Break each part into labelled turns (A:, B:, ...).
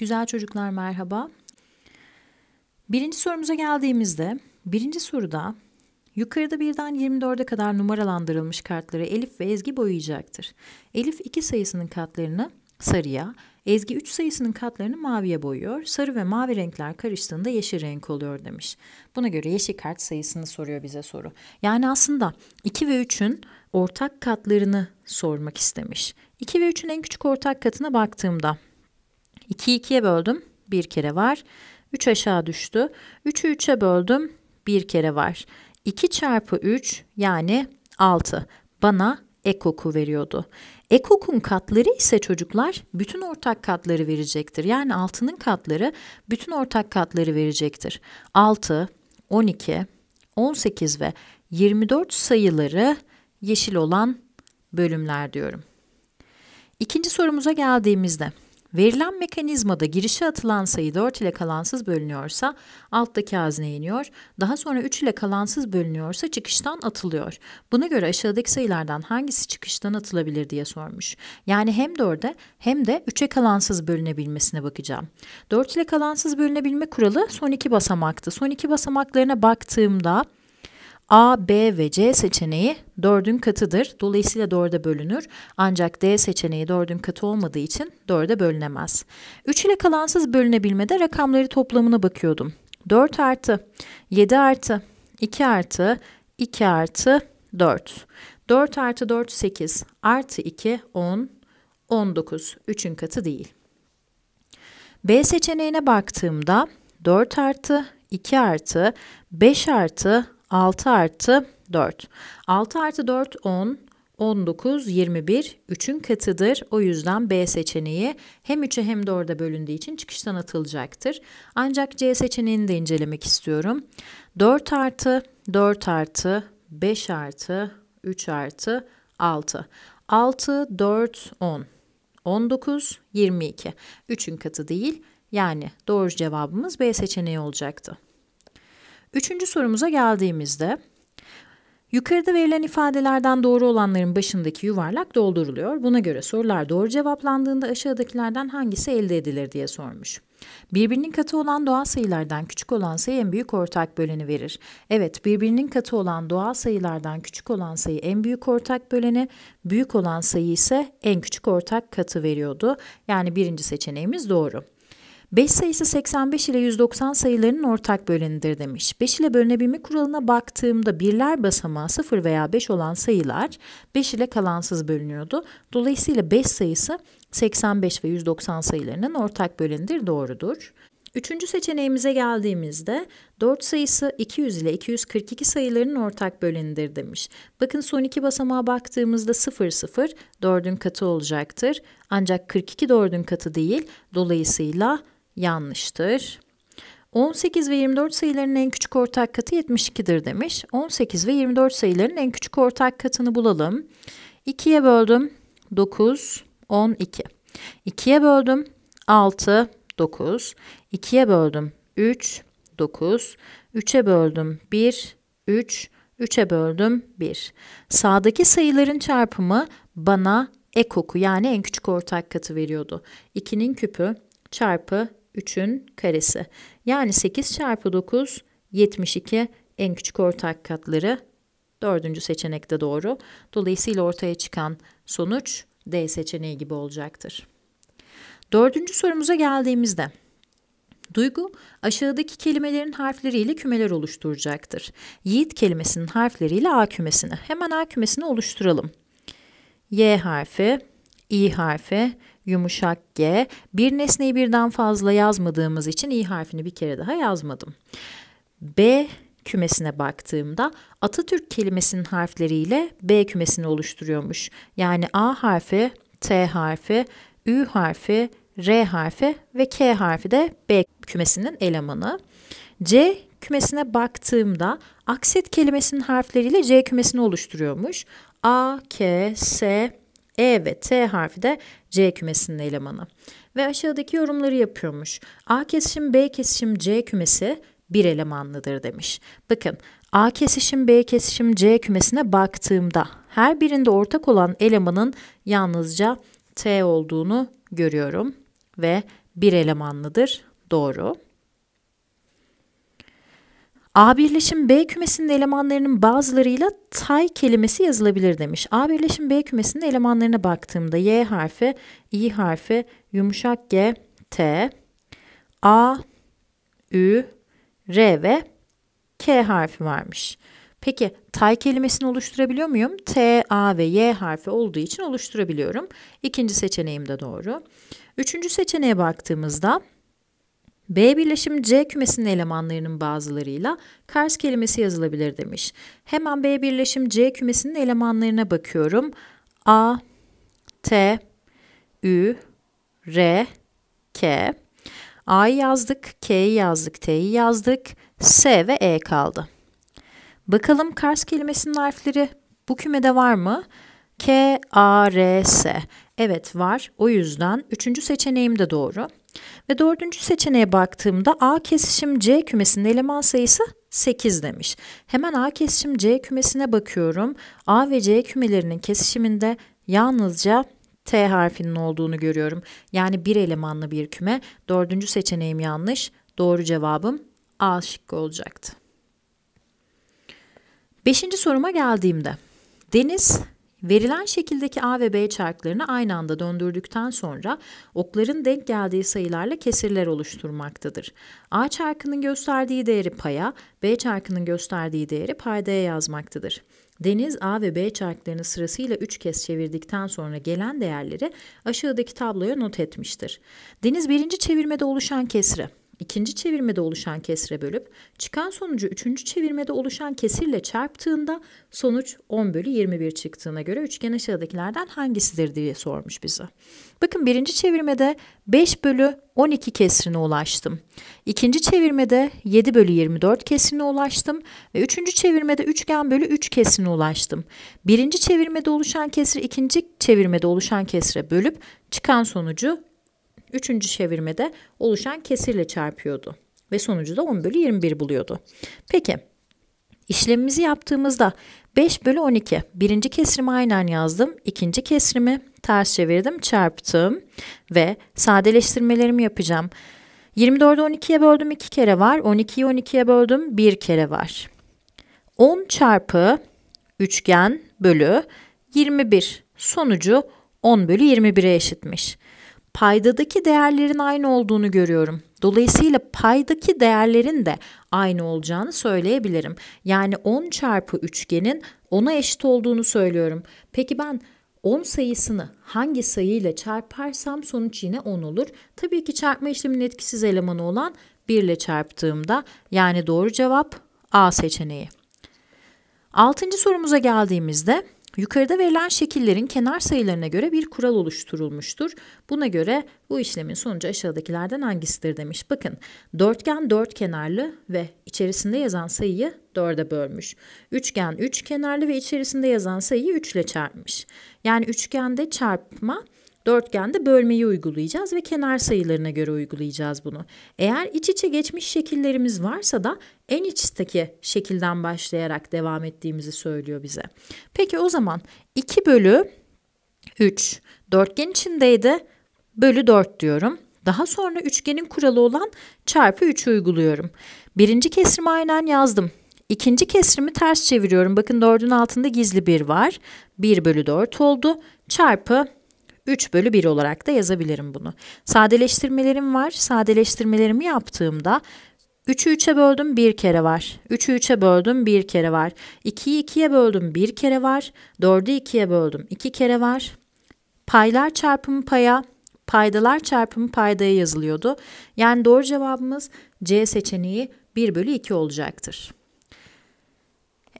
A: Güzel çocuklar merhaba. Birinci sorumuza geldiğimizde birinci soruda Yukarıda birden 24'e kadar numaralandırılmış kartları Elif ve Ezgi boyayacaktır. Elif iki sayısının katlarını sarıya, Ezgi 3 sayısının katlarını maviye boyuyor. Sarı ve mavi renkler karıştığında yeşil renk oluyor demiş. Buna göre yeşil kart sayısını soruyor bize soru. Yani aslında 2 ve 3'ün ortak katlarını sormak istemiş. 2 ve 3'ün en küçük ortak katına baktığımda 2'yi 2'ye böldüm. Bir kere var. 3 aşağı düştü. 3'ü 3'e böldüm. Bir kere var. 2 çarpı 3 yani 6 bana ekoku veriyordu. Ekokun katları ise çocuklar bütün ortak katları verecektir. Yani 6'nın katları bütün ortak katları verecektir. 6, 12, 18 ve 24 sayıları yeşil olan bölümler diyorum. İkinci sorumuza geldiğimizde Verilen mekanizmada girişe atılan sayı 4 ile kalansız bölünüyorsa alttaki hazneye iniyor. Daha sonra 3 ile kalansız bölünüyorsa çıkıştan atılıyor. Buna göre aşağıdaki sayılardan hangisi çıkıştan atılabilir diye sormuş. Yani hem 4'e hem de 3'e kalansız bölünebilmesine bakacağım. 4 ile kalansız bölünebilme kuralı son iki basamaktı. Son iki basamaklarına baktığımda A, B ve C seçeneği dördün katıdır. Dolayısıyla dörde bölünür. Ancak D seçeneği dördün katı olmadığı için dörde bölünemez. 3 ile kalansız bölünebilmede rakamları toplamına bakıyordum. 4 artı, 7 artı, 2 artı, 2 artı 4. 4 artı 4 8 artı 2 10 19 3'ün katı değil. B seçeneğine baktığımda 4 artı 2 artı 5 artı 6 artı 4. 6 artı 4 10, 19, 21, 3'ün katıdır. O yüzden B seçeneği hem 3'e hem de bölündüğü için çıkıştan atılacaktır. Ancak C seçeneğini de incelemek istiyorum. 4 artı, 4 artı, 5 artı, 3 artı, 6. 6, 4, 10. 19, 22. 3'ün katı değil. Yani doğru cevabımız B seçeneği olacaktı. Üçüncü sorumuza geldiğimizde Yukarıda verilen ifadelerden doğru olanların başındaki yuvarlak dolduruluyor. Buna göre sorular doğru cevaplandığında aşağıdakilerden hangisi elde edilir diye sormuş. Birbirinin katı olan doğal sayılardan küçük olan sayı en büyük ortak böleni verir. Evet, birbirinin katı olan doğal sayılardan küçük olan sayı en büyük ortak böleni, büyük olan sayı ise en küçük ortak katı veriyordu. Yani birinci seçeneğimiz doğru. 5 sayısı 85 ile 190 sayılarının ortak bölenidir demiş. 5 ile bölünebilme kuralına baktığımda birler basamağı 0 veya 5 olan sayılar 5 ile kalansız bölünüyordu. Dolayısıyla 5 sayısı 85 ve 190 sayılarının ortak bölenidir doğrudur. Üçüncü seçeneğimize geldiğimizde 4 sayısı 200 ile 242 sayılarının ortak bölenidir demiş. Bakın son iki basamağa baktığımızda 0 0 4'ün katı olacaktır. Ancak 42 4'ün katı değil dolayısıyla yanlıştır. 18 ve 24 sayılarının en küçük ortak katı 72'dir demiş. 18 ve 24 sayılarının en küçük ortak katını bulalım. 2'ye böldüm 9, 12. 2'ye böldüm 6, 9. 2'ye böldüm 3, 9. 3'e böldüm 1, 3. 3'e böldüm 1. Sağdaki sayıların çarpımı bana ekoku yani en küçük ortak katı veriyordu. 2'nin küpü çarpı 3'ün karesi. Yani 8 çarpı 9 72 en küçük ortak katları dördüncü seçenekte doğru. Dolayısıyla ortaya çıkan sonuç D seçeneği gibi olacaktır. Dördüncü sorumuza geldiğimizde Duygu aşağıdaki kelimelerin harfleriyle kümeler oluşturacaktır. Yiğit kelimesinin harfleriyle A kümesini. Hemen A kümesini oluşturalım. Y harfi, İ harfi, yumuşak G. Bir nesneyi birden fazla yazmadığımız için i harfini bir kere daha yazmadım. B kümesine baktığımda Atatürk kelimesinin harfleriyle B kümesini oluşturuyormuş. Yani A harfi, T harfi, Ü harfi, R harfi ve K harfi de B kümesinin elemanı. C kümesine baktığımda akset kelimesinin harfleriyle C kümesini oluşturuyormuş. A, K, S, e ve T harfi de C kümesinin elemanı. Ve aşağıdaki yorumları yapıyormuş. A kesişim B kesişim C kümesi bir elemanlıdır demiş. Bakın A kesişim B kesişim C kümesine baktığımda her birinde ortak olan elemanın yalnızca T olduğunu görüyorum ve bir elemanlıdır. Doğru. A birleşim B kümesinin elemanlarının bazılarıyla tay kelimesi yazılabilir demiş. A birleşim B kümesinin elemanlarına baktığımda Y harfi, İ harfi, yumuşak G, T, A, Ü, R ve K harfi varmış. Peki tay kelimesini oluşturabiliyor muyum? T, A ve Y harfi olduğu için oluşturabiliyorum. İkinci seçeneğim de doğru. Üçüncü seçeneğe baktığımızda B birleşim C kümesinin elemanlarının bazılarıyla Kars kelimesi yazılabilir demiş. Hemen B birleşim C kümesinin elemanlarına bakıyorum. A, T, Ü, R, K. A'yı yazdık, K'yi yazdık, T'yi yazdık. S ve E kaldı. Bakalım Kars kelimesinin harfleri bu kümede var mı? K, A, R, S. Evet var. O yüzden üçüncü seçeneğim de doğru. Ve dördüncü seçeneğe baktığımda A kesişim C kümesinin eleman sayısı 8 demiş. Hemen A kesişim C kümesine bakıyorum. A ve C kümelerinin kesişiminde yalnızca T harfinin olduğunu görüyorum. Yani bir elemanlı bir küme. Dördüncü seçeneğim yanlış. Doğru cevabım A şıkkı olacaktı. Beşinci soruma geldiğimde. Deniz Verilen şekildeki A ve B çarklarını aynı anda döndürdükten sonra okların denk geldiği sayılarla kesirler oluşturmaktadır. A çarkının gösterdiği değeri paya, B çarkının gösterdiği değeri paydaya yazmaktadır. Deniz A ve B çarklarını sırasıyla 3 kez çevirdikten sonra gelen değerleri aşağıdaki tabloya not etmiştir. Deniz birinci çevirmede oluşan kesre ikinci çevirmede oluşan kesre bölüp çıkan sonucu üçüncü çevirmede oluşan kesirle çarptığında sonuç 10 bölü 21 çıktığına göre üçgen aşağıdakilerden hangisidir diye sormuş bize. Bakın birinci çevirmede 5 bölü 12 kesrine ulaştım. İkinci çevirmede 7 bölü 24 kesrine ulaştım. Ve üçüncü çevirmede üçgen bölü 3 kesrine ulaştım. Birinci çevirmede oluşan kesri ikinci çevirmede oluşan kesre bölüp çıkan sonucu Üçüncü çevirmede oluşan kesirle çarpıyordu ve sonucu da 10 bölü 21 buluyordu. Peki işlemimizi yaptığımızda 5 bölü 12 birinci kesrimi aynen yazdım. ikinci kesrimi ters çevirdim çarptım ve sadeleştirmelerimi yapacağım. 24'ü 12'ye böldüm 2 kere var. 12'yi 12'ye böldüm 1 kere var. 10 çarpı üçgen bölü 21 sonucu 10 bölü 21'e eşitmiş paydadaki değerlerin aynı olduğunu görüyorum. Dolayısıyla paydaki değerlerin de aynı olacağını söyleyebilirim. Yani 10 çarpı üçgenin 10'a eşit olduğunu söylüyorum. Peki ben 10 sayısını hangi sayıyla çarparsam sonuç yine 10 olur. Tabii ki çarpma işleminin etkisiz elemanı olan 1 ile çarptığımda yani doğru cevap A seçeneği. Altıncı sorumuza geldiğimizde Yukarıda verilen şekillerin kenar sayılarına göre bir kural oluşturulmuştur. Buna göre bu işlemin sonucu aşağıdakilerden hangisidir demiş. Bakın dörtgen dört kenarlı ve içerisinde yazan sayıyı dörde bölmüş. Üçgen üç kenarlı ve içerisinde yazan sayıyı üçle çarpmış. Yani üçgende çarpma dörtgende bölmeyi uygulayacağız ve kenar sayılarına göre uygulayacağız bunu. Eğer iç içe geçmiş şekillerimiz varsa da en içteki şekilden başlayarak devam ettiğimizi söylüyor bize. Peki o zaman 2 bölü 3 dörtgen içindeydi bölü 4 diyorum. Daha sonra üçgenin kuralı olan çarpı 3'ü uyguluyorum. Birinci kesrimi aynen yazdım. İkinci kesrimi ters çeviriyorum. Bakın 4'ün altında gizli 1 var. 1 bölü 4 oldu. Çarpı 3 bölü 1 olarak da yazabilirim bunu. Sadeleştirmelerim var. Sadeleştirmelerimi yaptığımda 3'ü 3'e böldüm bir kere var. 3'ü 3'e böldüm bir kere var. 2'yi 2'ye böldüm bir kere var. 4'ü 2'ye böldüm iki kere var. Paylar çarpımı paya, paydalar çarpımı paydaya yazılıyordu. Yani doğru cevabımız C seçeneği 1 bölü 2 olacaktır.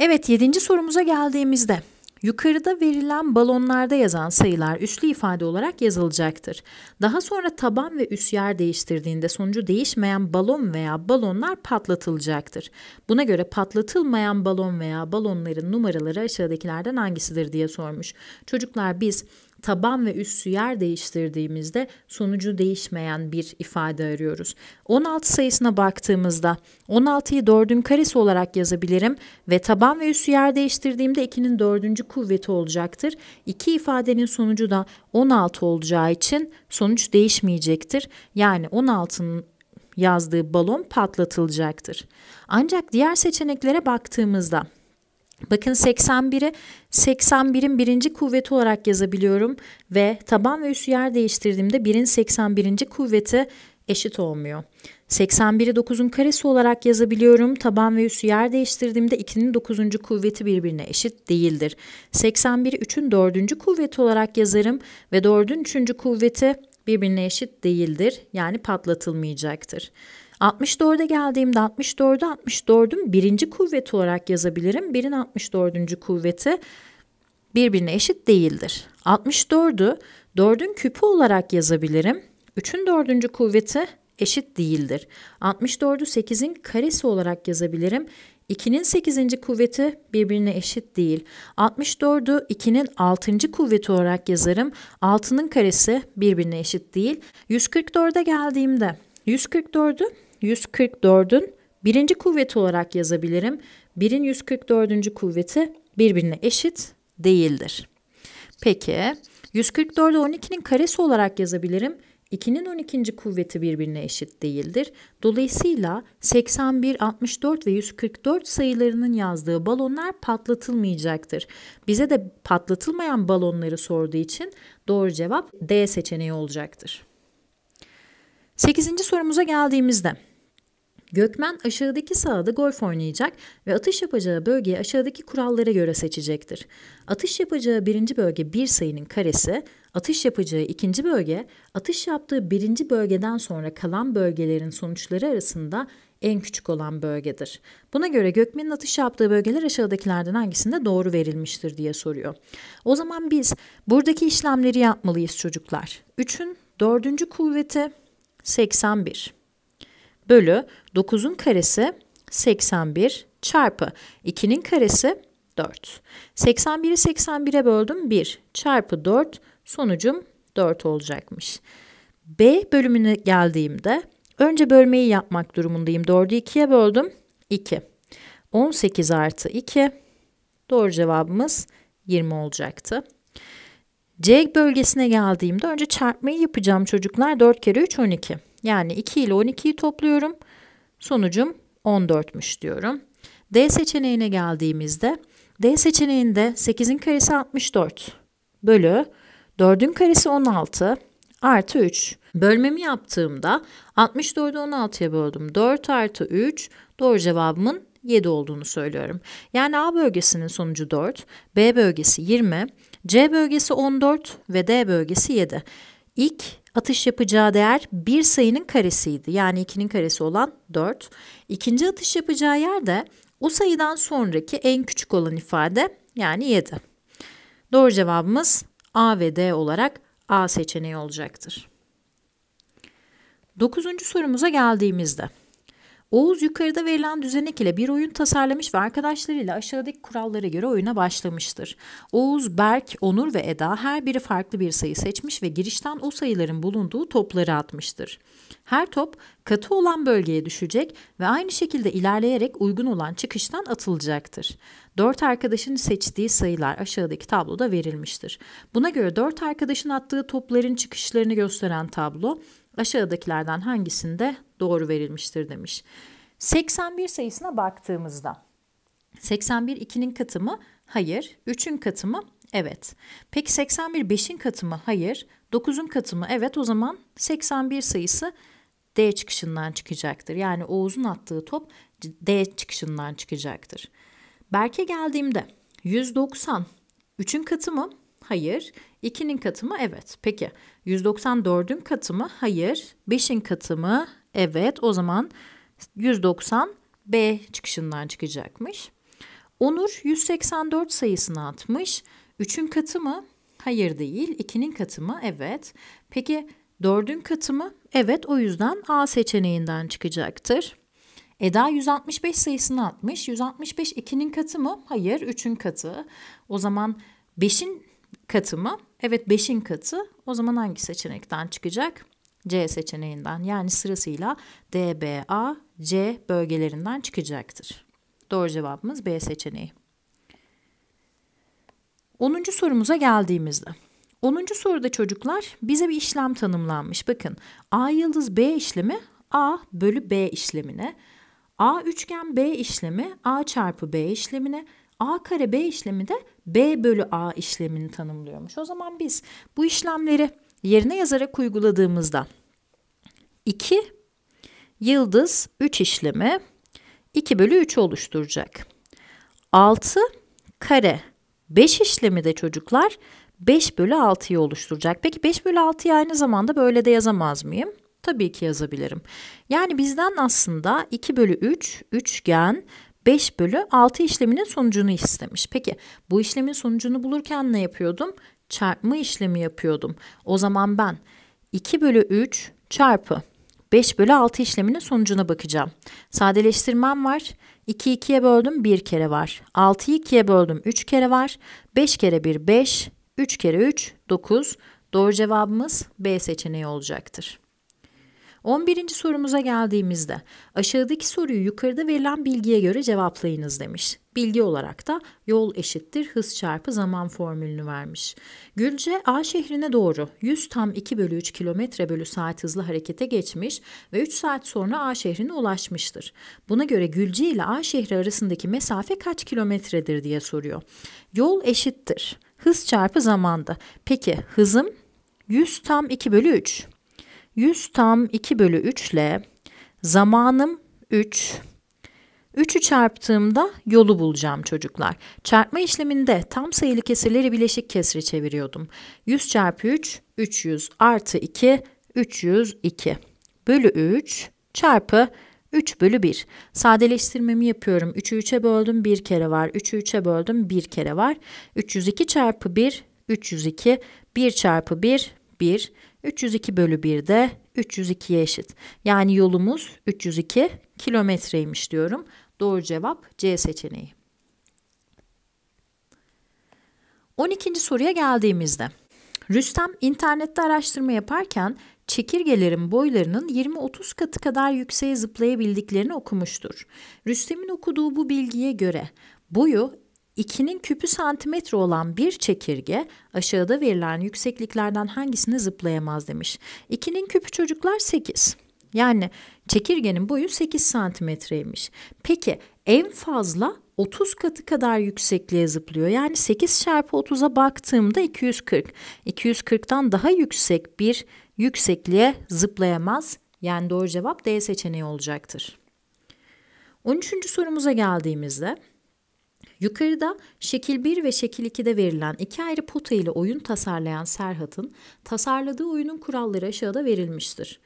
A: Evet 7. sorumuza geldiğimizde Yukarıda verilen balonlarda yazan sayılar üslü ifade olarak yazılacaktır. Daha sonra taban ve üs yer değiştirdiğinde sonucu değişmeyen balon veya balonlar patlatılacaktır. Buna göre patlatılmayan balon veya balonların numaraları aşağıdakilerden hangisidir diye sormuş. Çocuklar biz taban ve üssü yer değiştirdiğimizde sonucu değişmeyen bir ifade arıyoruz. 16 sayısına baktığımızda 16'yı 4'ün karesi olarak yazabilirim ve taban ve üssü yer değiştirdiğimde 2'nin 4. kuvveti olacaktır. İki ifadenin sonucu da 16 olacağı için sonuç değişmeyecektir. Yani 16'nın yazdığı balon patlatılacaktır. Ancak diğer seçeneklere baktığımızda Bakın 81'i 81'in birinci kuvveti olarak yazabiliyorum ve taban ve üstü yer değiştirdiğimde 1'in 81. kuvveti eşit olmuyor. 81'i 9'un karesi olarak yazabiliyorum. Taban ve üssü yer değiştirdiğimde 2'nin 9. kuvveti birbirine eşit değildir. 81'i 3'ün 4. kuvveti olarak yazarım ve 4'ün 3. kuvveti birbirine eşit değildir. Yani patlatılmayacaktır. 64'e geldiğimde 64'ü 64'ün birinci kuvvet olarak yazabilirim. 1'in 64. kuvveti birbirine eşit değildir. 64'ü 4'ün küpü olarak yazabilirim. 3'ün 4. kuvveti eşit değildir. 64'ü 8'in karesi olarak yazabilirim. 2'nin 8. kuvveti birbirine eşit değil. 64'ü 2'nin 6. kuvveti olarak yazarım. 6'nın karesi birbirine eşit değil. 144'e geldiğimde 144'ü 144'ün birinci kuvveti olarak yazabilirim. 1'in 144. kuvveti birbirine eşit değildir. Peki 144'ü 12'nin karesi olarak yazabilirim. 2'nin 12. kuvveti birbirine eşit değildir. Dolayısıyla 81, 64 ve 144 sayılarının yazdığı balonlar patlatılmayacaktır. Bize de patlatılmayan balonları sorduğu için doğru cevap D seçeneği olacaktır. 8. sorumuza geldiğimizde Gökmen aşağıdaki sahada golf oynayacak ve atış yapacağı bölgeyi aşağıdaki kurallara göre seçecektir. Atış yapacağı birinci bölge bir sayının karesi, atış yapacağı ikinci bölge, atış yaptığı birinci bölgeden sonra kalan bölgelerin sonuçları arasında en küçük olan bölgedir. Buna göre Gökmen'in atış yaptığı bölgeler aşağıdakilerden hangisinde doğru verilmiştir diye soruyor. O zaman biz buradaki işlemleri yapmalıyız çocuklar. 3'ün 4. kuvveti 81 bölü 9'un karesi 81 çarpı 2'nin karesi 4. 81'i 81'e böldüm 1 çarpı 4 sonucum 4 olacakmış. B bölümüne geldiğimde önce bölmeyi yapmak durumundayım. 4'ü 2'ye böldüm 2. 18 artı 2 doğru cevabımız 20 olacaktı. C bölgesine geldiğimde önce çarpmayı yapacağım çocuklar. 4 kere 3 12. Yani 2 ile 12'yi topluyorum. Sonucum 14'müş diyorum. D seçeneğine geldiğimizde D seçeneğinde 8'in karesi 64 bölü 4'ün karesi 16 artı 3. Bölmemi yaptığımda 64'ü 16'ya böldüm. 4 artı 3 doğru cevabımın 7 olduğunu söylüyorum. Yani A bölgesinin sonucu 4, B bölgesi 20, C bölgesi 14 ve D bölgesi 7. İlk atış yapacağı değer bir sayının karesiydi. Yani 2'nin karesi olan 4. İkinci atış yapacağı yer de o sayıdan sonraki en küçük olan ifade yani 7. Doğru cevabımız A ve D olarak A seçeneği olacaktır. Dokuzuncu sorumuza geldiğimizde Oğuz yukarıda verilen düzenek ile bir oyun tasarlamış ve arkadaşlarıyla aşağıdaki kurallara göre oyuna başlamıştır. Oğuz, Berk, Onur ve Eda her biri farklı bir sayı seçmiş ve girişten o sayıların bulunduğu topları atmıştır. Her top katı olan bölgeye düşecek ve aynı şekilde ilerleyerek uygun olan çıkıştan atılacaktır. Dört arkadaşın seçtiği sayılar aşağıdaki tabloda verilmiştir. Buna göre dört arkadaşın attığı topların çıkışlarını gösteren tablo, aşağıdakilerden hangisinde doğru verilmiştir demiş. 81 sayısına baktığımızda 81 2'nin katı mı? Hayır. 3'ün katı mı? Evet. Peki 81 5'in katı mı? Hayır. 9'un katı mı? Evet. O zaman 81 sayısı D çıkışından çıkacaktır. Yani Oğuz'un attığı top D çıkışından çıkacaktır. Berke geldiğimde 190 3'ün katı mı? Hayır. 2'nin katı mı? Evet. Peki 194'ün katı mı? Hayır. 5'in katı mı? Evet. O zaman 190 B çıkışından çıkacakmış. Onur 184 sayısını atmış. 3'ün katı mı? Hayır değil. 2'nin katı mı? Evet. Peki 4'ün katı mı? Evet o yüzden A seçeneğinden çıkacaktır. Eda 165 sayısını atmış. 165 2'nin katı mı? Hayır 3'ün katı. O zaman 5'in katı mı? Evet 5'in katı. O zaman hangi seçenekten çıkacak? C seçeneğinden yani sırasıyla D, B, A, C bölgelerinden çıkacaktır. Doğru cevabımız B seçeneği. 10. sorumuza geldiğimizde. 10. soruda çocuklar bize bir işlem tanımlanmış. Bakın A yıldız B işlemi A bölü B işlemine, A üçgen B işlemi A çarpı B işlemine, a kare b işlemi de b bölü a işlemini tanımlıyormuş. O zaman biz bu işlemleri yerine yazarak uyguladığımızda 2 yıldız 3 işlemi 2 bölü 3 oluşturacak. 6 kare 5 işlemi de çocuklar 5 bölü 6'yı oluşturacak. Peki 5 bölü 6'yı aynı zamanda böyle de yazamaz mıyım? Tabii ki yazabilirim. Yani bizden aslında 2 bölü 3 üçgen 5 bölü 6 işleminin sonucunu istemiş. Peki bu işlemin sonucunu bulurken ne yapıyordum? Çarpma işlemi yapıyordum. O zaman ben 2 bölü 3 çarpı 5 bölü 6 işleminin sonucuna bakacağım. Sadeleştirmem var. 2 2'ye böldüm 1 kere var. 6'yı 2'ye böldüm 3 kere var. 5 kere 1 5, 3 kere 3 9. Doğru cevabımız B seçeneği olacaktır. 11. sorumuza geldiğimizde aşağıdaki soruyu yukarıda verilen bilgiye göre cevaplayınız demiş. Bilgi olarak da yol eşittir hız çarpı zaman formülünü vermiş. Gülce A şehrine doğru 100 tam 2 bölü 3 kilometre bölü saat hızlı harekete geçmiş ve 3 saat sonra A şehrine ulaşmıştır. Buna göre Gülce ile A şehri arasındaki mesafe kaç kilometredir diye soruyor. Yol eşittir hız çarpı zamanda. Peki hızım 100 tam 2 bölü 3. 100 tam 2 bölü 3 ile zamanım 3. 3'ü çarptığımda yolu bulacağım çocuklar. Çarpma işleminde tam sayılı kesirleri bileşik kesre çeviriyordum. 100 çarpı 3, 300 artı 2, 302 bölü 3 çarpı 3 bölü 1. Sadeleştirmemi yapıyorum. 3'ü 3'e böldüm bir kere var. 3'ü 3'e böldüm bir kere var. 302 çarpı 1, 302. 1 çarpı 1, 1. 302 bölü 1'de 302'ye eşit. Yani yolumuz 302 kilometreymiş diyorum. Doğru cevap C seçeneği. 12. soruya geldiğimizde Rüstem internette araştırma yaparken çekirgelerin boylarının 20-30 katı kadar yükseğe zıplayabildiklerini okumuştur. Rüstem'in okuduğu bu bilgiye göre boyu 2'nin küpü santimetre olan bir çekirge aşağıda verilen yüksekliklerden hangisine zıplayamaz demiş. 2'nin küpü çocuklar 8. Yani çekirgenin boyu 8 santimetreymiş. Peki en fazla 30 katı kadar yüksekliğe zıplıyor. Yani 8 çarpı 30'a baktığımda 240. 240'tan daha yüksek bir yüksekliğe zıplayamaz. Yani doğru cevap D seçeneği olacaktır. 13. sorumuza geldiğimizde Yukarıda şekil 1 ve şekil 2'de verilen iki ayrı pota ile oyun tasarlayan Serhat'ın tasarladığı oyunun kuralları aşağıda verilmiştir.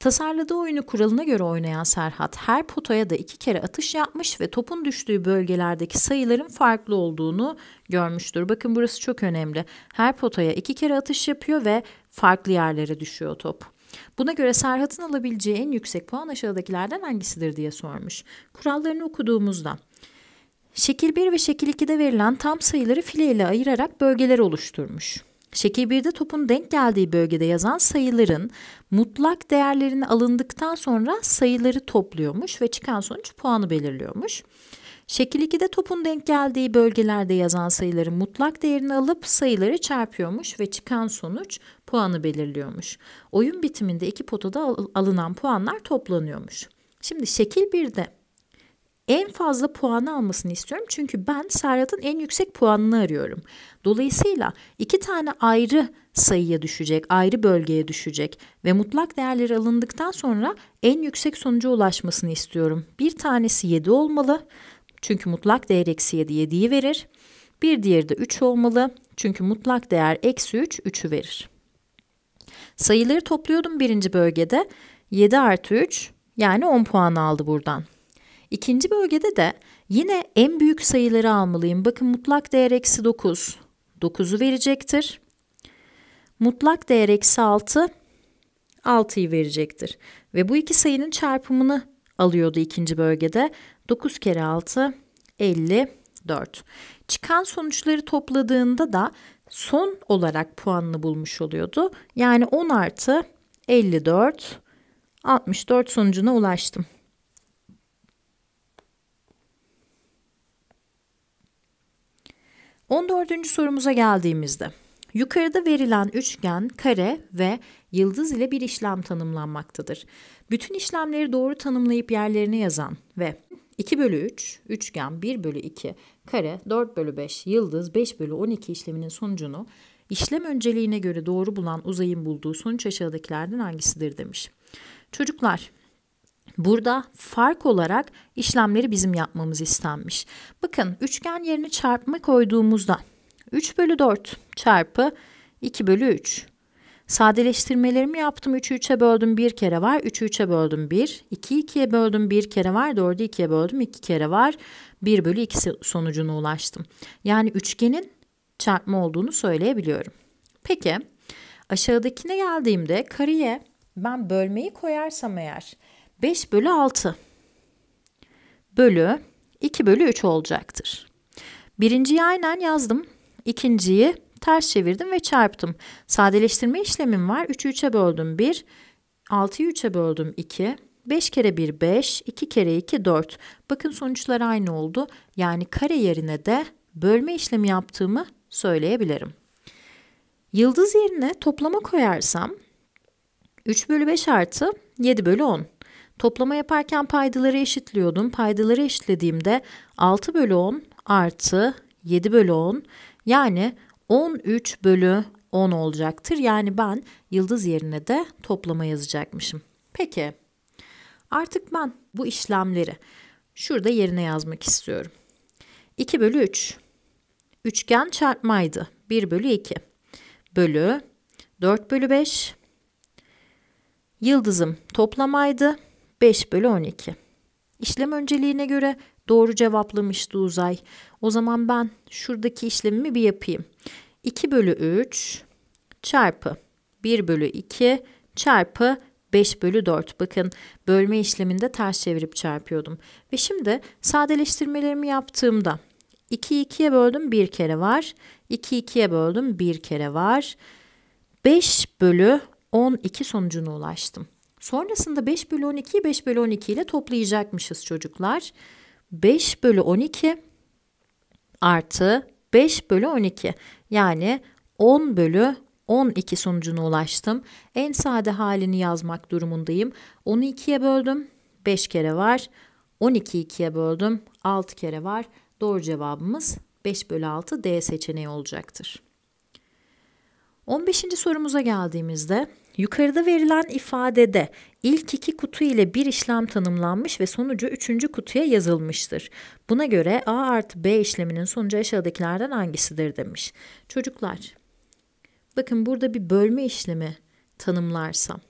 A: Tasarladığı oyunu kuralına göre oynayan Serhat her potaya da iki kere atış yapmış ve topun düştüğü bölgelerdeki sayıların farklı olduğunu görmüştür. Bakın burası çok önemli. Her potaya iki kere atış yapıyor ve farklı yerlere düşüyor top. Buna göre Serhat'ın alabileceği en yüksek puan aşağıdakilerden hangisidir diye sormuş. Kurallarını okuduğumuzda Şekil 1 ve şekil 2'de verilen tam sayıları file ile ayırarak bölgeler oluşturmuş. Şekil 1'de topun denk geldiği bölgede yazan sayıların mutlak değerlerini alındıktan sonra sayıları topluyormuş ve çıkan sonuç puanı belirliyormuş. Şekil 2'de topun denk geldiği bölgelerde yazan sayıların mutlak değerini alıp sayıları çarpıyormuş ve çıkan sonuç puanı belirliyormuş. Oyun bitiminde iki potada alınan puanlar toplanıyormuş. Şimdi şekil 1'de en fazla puanı almasını istiyorum. Çünkü ben Serhat'ın en yüksek puanını arıyorum. Dolayısıyla iki tane ayrı sayıya düşecek, ayrı bölgeye düşecek ve mutlak değerleri alındıktan sonra en yüksek sonuca ulaşmasını istiyorum. Bir tanesi 7 olmalı. Çünkü mutlak değer eksi 7 7'yi verir. Bir diğeri de 3 olmalı. Çünkü mutlak değer eksi 3 3'ü verir. Sayıları topluyordum birinci bölgede. 7 artı 3 yani 10 puan aldı buradan. İkinci bölgede de yine en büyük sayıları almalıyım. Bakın mutlak değer eksi 9. 9'u verecektir. Mutlak değer eksi 6. 6'yı verecektir. Ve bu iki sayının çarpımını alıyordu ikinci bölgede. 9 kere 6 54. Çıkan sonuçları topladığında da son olarak puanını bulmuş oluyordu. Yani 10 artı 54 64 sonucuna ulaştım. 14. sorumuza geldiğimizde yukarıda verilen üçgen, kare ve yıldız ile bir işlem tanımlanmaktadır. Bütün işlemleri doğru tanımlayıp yerlerine yazan ve 2 bölü 3, üçgen 1 bölü 2, kare 4 bölü 5, yıldız 5 bölü 12 işleminin sonucunu işlem önceliğine göre doğru bulan uzayın bulduğu sonuç aşağıdakilerden hangisidir demiş. Çocuklar Burada fark olarak işlemleri bizim yapmamız istenmiş. Bakın üçgen yerine çarpma koyduğumuzda 3 bölü 4 çarpı 2 bölü 3. Sadeleştirmelerimi yaptım. 3'ü 3'e böldüm bir kere var. 3'ü 3'e böldüm 1. 2'yi 2'ye böldüm bir kere var. 4'ü 2'ye böldüm 2 kere var. 1 bölü 2 sonucuna ulaştım. Yani üçgenin çarpma olduğunu söyleyebiliyorum. Peki aşağıdakine geldiğimde kareye ben bölmeyi koyarsam eğer 5 bölü 6 bölü 2 bölü 3 olacaktır. Birinciyi aynen yazdım. İkinciyi ters çevirdim ve çarptım. Sadeleştirme işlemim var. 3'ü 3'e böldüm 1. 6'yı 3'e böldüm 2. 5 kere 1 5, 2 kere 2 4. Bakın sonuçlar aynı oldu. Yani kare yerine de bölme işlemi yaptığımı söyleyebilirim. Yıldız yerine toplama koyarsam 3 bölü 5 artı 7 bölü 10. Toplama yaparken paydaları eşitliyordum. Paydaları eşitlediğimde 6 bölü 10 artı 7 bölü 10 yani 13 bölü 10 olacaktır. Yani ben yıldız yerine de toplama yazacakmışım. Peki artık ben bu işlemleri şurada yerine yazmak istiyorum. 2 bölü 3 üçgen çarpmaydı. 1 bölü 2 bölü 4 bölü 5 yıldızım toplamaydı. 5 bölü 12. İşlem önceliğine göre doğru cevaplamıştı Uzay. O zaman ben şuradaki işlemimi bir yapayım. 2 bölü 3 çarpı 1 bölü 2 çarpı 5 bölü 4. Bakın bölme işleminde ters çevirip çarpıyordum. Ve şimdi sadeleştirmelerimi yaptığımda 2'yi 2'ye böldüm bir kere var. 2'yi 2'ye böldüm bir kere var. 5 bölü 12 sonucuna ulaştım. Sonrasında 5 bölü 12'yi 5 bölü 12 ile toplayacakmışız çocuklar. 5 bölü 12 artı 5 bölü 12 yani 10 bölü 12 sonucuna ulaştım. En sade halini yazmak durumundayım. 10'u 2'ye böldüm. 5 kere var. 12'yi 2'ye böldüm. 6 kere var. Doğru cevabımız 5 bölü 6 D seçeneği olacaktır. 15. sorumuza geldiğimizde yukarıda verilen ifadede ilk iki kutu ile bir işlem tanımlanmış ve sonucu üçüncü kutuya yazılmıştır. Buna göre A artı B işleminin sonucu aşağıdakilerden hangisidir demiş. Çocuklar bakın burada bir bölme işlemi tanımlarsam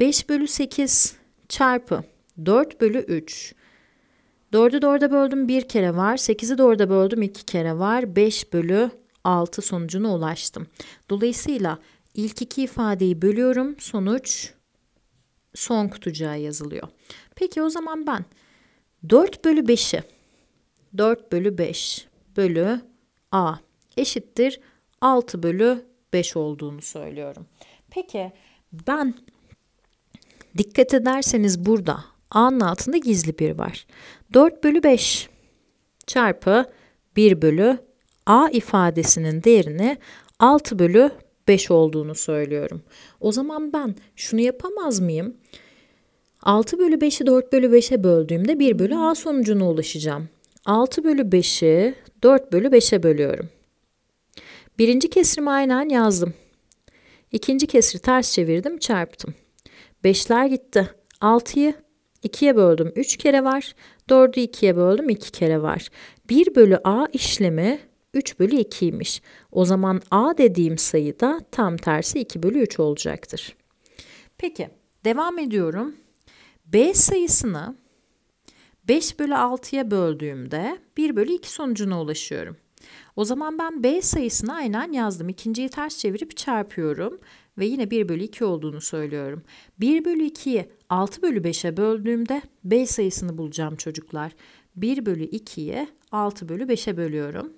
A: 5 bölü 8 çarpı 4 bölü 3 4'ü 4'e böldüm bir kere var. 8'i 4'e böldüm iki kere var. 5 bölü 6 sonucuna ulaştım. Dolayısıyla ilk iki ifadeyi bölüyorum. Sonuç son kutucuğa yazılıyor. Peki o zaman ben 4 bölü 5'i 4 bölü 5 bölü a eşittir 6 bölü 5 olduğunu söylüyorum. Peki ben dikkat ederseniz burada a'nın altında gizli bir var. 4 bölü 5 çarpı 1 bölü a ifadesinin değerini 6 bölü 5 olduğunu söylüyorum. O zaman ben şunu yapamaz mıyım? 6 bölü 5'i 4 bölü 5'e böldüğümde 1 bölü a sonucuna ulaşacağım. 6 bölü 5'i 4 bölü 5'e bölüyorum. Birinci kesrimi aynen yazdım. İkinci kesri ters çevirdim çarptım. 5'ler gitti. 6'yı 2'ye böldüm 3 kere var. 4'ü 2'ye böldüm 2 kere var. 1 bölü a işlemi 3 bölü 2'ymiş. O zaman A dediğim sayı da tam tersi 2 bölü 3 olacaktır. Peki devam ediyorum. B sayısını 5 bölü 6'ya böldüğümde 1 bölü 2 sonucuna ulaşıyorum. O zaman ben B sayısını aynen yazdım. İkinciyi ters çevirip çarpıyorum ve yine 1 bölü 2 olduğunu söylüyorum. 1 bölü 2'yi 6 bölü 5'e böldüğümde B sayısını bulacağım çocuklar. 1 bölü 2'yi 6 bölü 5'e bölüyorum.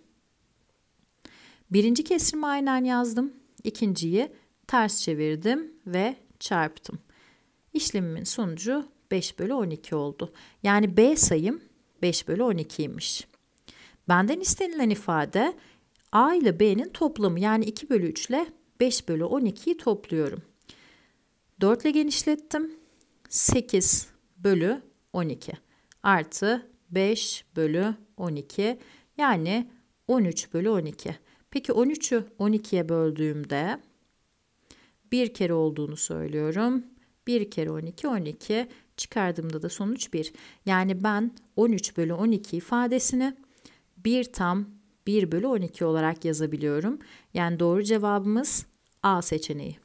A: Birinci kesrimi aynen yazdım. İkinciyi ters çevirdim ve çarptım. İşlemimin sonucu 5 bölü 12 oldu. Yani B sayım 5 bölü 12'ymiş. Benden istenilen ifade A ile B'nin toplamı yani 2 bölü 3 ile 5 bölü 12'yi topluyorum. 4 ile genişlettim. 8 bölü 12 artı 5 bölü 12 yani 13 bölü 12. Peki 13'ü 12'ye böldüğümde bir kere olduğunu söylüyorum. 1 kere 12 12 çıkardığımda da sonuç 1. Yani ben 13 bölü 12 ifadesini 1 tam 1 bölü 12 olarak yazabiliyorum. Yani doğru cevabımız A seçeneği.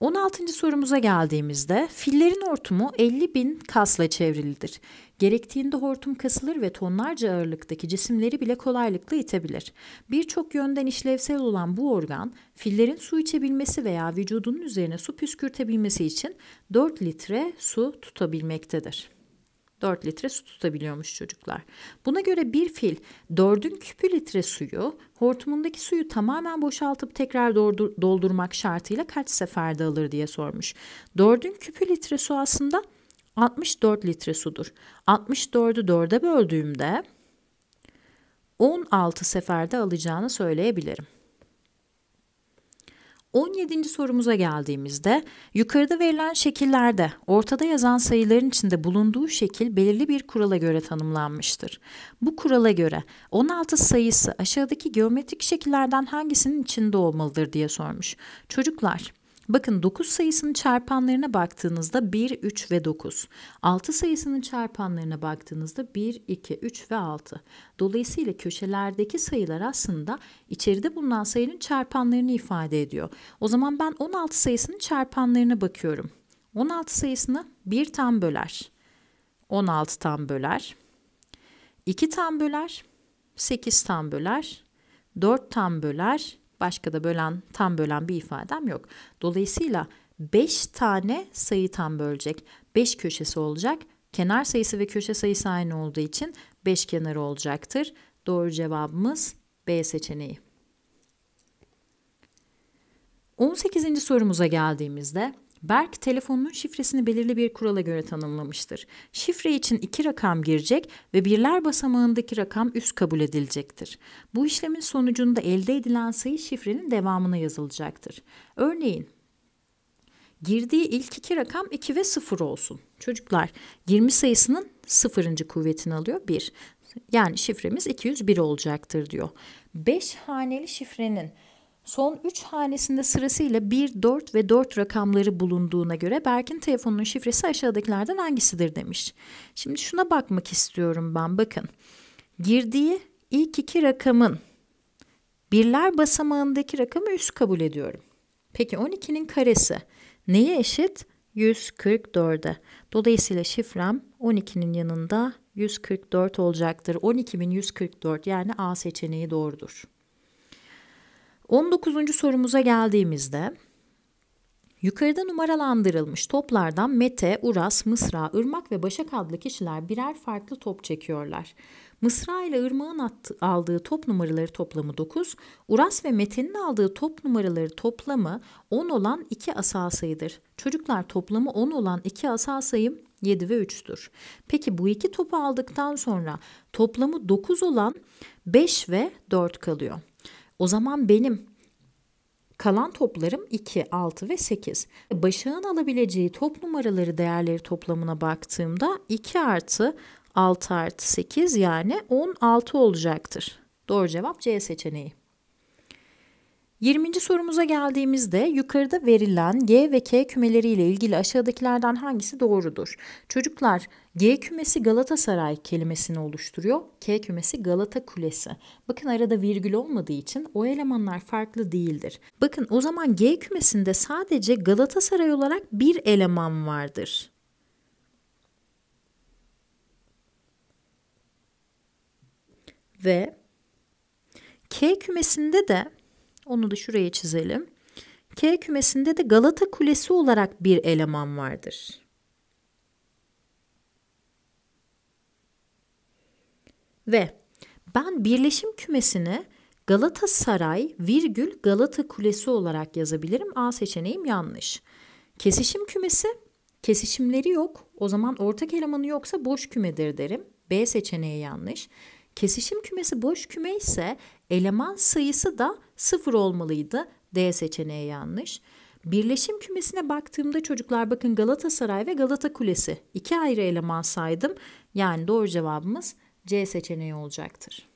A: 16. sorumuza geldiğimizde fillerin hortumu 50 bin kasla çevrilidir. Gerektiğinde hortum kasılır ve tonlarca ağırlıktaki cisimleri bile kolaylıkla itebilir. Birçok yönden işlevsel olan bu organ fillerin su içebilmesi veya vücudunun üzerine su püskürtebilmesi için 4 litre su tutabilmektedir. 4 litre su tutabiliyormuş çocuklar. Buna göre bir fil 4'ün küpü litre suyu hortumundaki suyu tamamen boşaltıp tekrar doldur doldurmak şartıyla kaç seferde alır diye sormuş. 4'ün küpü litre su aslında 64 litre sudur. 64'ü 4'e böldüğümde 16 seferde alacağını söyleyebilirim. 17. sorumuza geldiğimizde yukarıda verilen şekillerde ortada yazan sayıların içinde bulunduğu şekil belirli bir kurala göre tanımlanmıştır. Bu kurala göre 16 sayısı aşağıdaki geometrik şekillerden hangisinin içinde olmalıdır diye sormuş. Çocuklar Bakın 9 sayısının çarpanlarına baktığınızda 1, 3 ve 9. 6 sayısının çarpanlarına baktığınızda 1, 2, 3 ve 6. Dolayısıyla köşelerdeki sayılar aslında içeride bulunan sayının çarpanlarını ifade ediyor. O zaman ben 16 sayısının çarpanlarına bakıyorum. 16 sayısını 1 tam böler. 16 tam böler. 2 tam böler. 8 tam böler. 4 tam böler. Başka da bölen, tam bölen bir ifadem yok. Dolayısıyla 5 tane sayı tam bölecek. 5 köşesi olacak. Kenar sayısı ve köşe sayısı aynı olduğu için 5 kenarı olacaktır. Doğru cevabımız B seçeneği. 18. sorumuza geldiğimizde Berk telefonunun şifresini belirli bir kurala göre tanımlamıştır. Şifre için iki rakam girecek ve birler basamağındaki rakam üst kabul edilecektir. Bu işlemin sonucunda elde edilen sayı şifrenin devamına yazılacaktır. Örneğin girdiği ilk iki rakam 2 ve 0 olsun. Çocuklar 20 sayısının sıfırıncı kuvvetini alıyor 1. Yani şifremiz 201 olacaktır diyor. 5 haneli şifrenin Son 3 hanesinde sırasıyla 1, 4 ve 4 rakamları bulunduğuna göre Berk'in telefonunun şifresi aşağıdakilerden hangisidir demiş. Şimdi şuna bakmak istiyorum ben bakın. Girdiği ilk iki rakamın birler basamağındaki rakamı üst kabul ediyorum. Peki 12'nin karesi neye eşit? 144'e. Dolayısıyla şifrem 12'nin yanında 144 olacaktır. 12.144 yani A seçeneği doğrudur. 19. sorumuza geldiğimizde Yukarıda numaralandırılmış toplardan Mete, Uras, Mısra, Irmak ve Başak adlı kişiler birer farklı top çekiyorlar. Mısra ile Irmak'ın aldığı top numaraları toplamı 9, Uras ve Mete'nin aldığı top numaraları toplamı 10 olan 2 asal sayıdır. Çocuklar toplamı 10 olan 2 asal sayım 7 ve 3'tür. Peki bu iki topu aldıktan sonra toplamı 9 olan 5 ve 4 kalıyor. O zaman benim kalan toplarım 2, 6 ve 8. Başağın alabileceği top numaraları değerleri toplamına baktığımda 2 artı 6 artı 8 yani 16 olacaktır. Doğru cevap C seçeneği. 20. sorumuza geldiğimizde yukarıda verilen G ve K kümeleri ile ilgili aşağıdakilerden hangisi doğrudur? Çocuklar G kümesi Galatasaray kelimesini oluşturuyor. K kümesi Galata Kulesi. Bakın arada virgül olmadığı için o elemanlar farklı değildir. Bakın o zaman G kümesinde sadece Galatasaray olarak bir eleman vardır. Ve K kümesinde de onu da şuraya çizelim. K kümesinde de Galata Kulesi olarak bir eleman vardır. Ve ben birleşim kümesini Galatasaray virgül Galata Kulesi olarak yazabilirim. A seçeneğim yanlış. Kesişim kümesi kesişimleri yok. O zaman ortak elemanı yoksa boş kümedir derim. B seçeneği yanlış. Kesişim kümesi boş küme ise eleman sayısı da sıfır olmalıydı. D seçeneği yanlış. Birleşim kümesine baktığımda çocuklar bakın Galatasaray ve Galata Kulesi. iki ayrı eleman saydım. Yani doğru cevabımız C seçeneği olacaktır.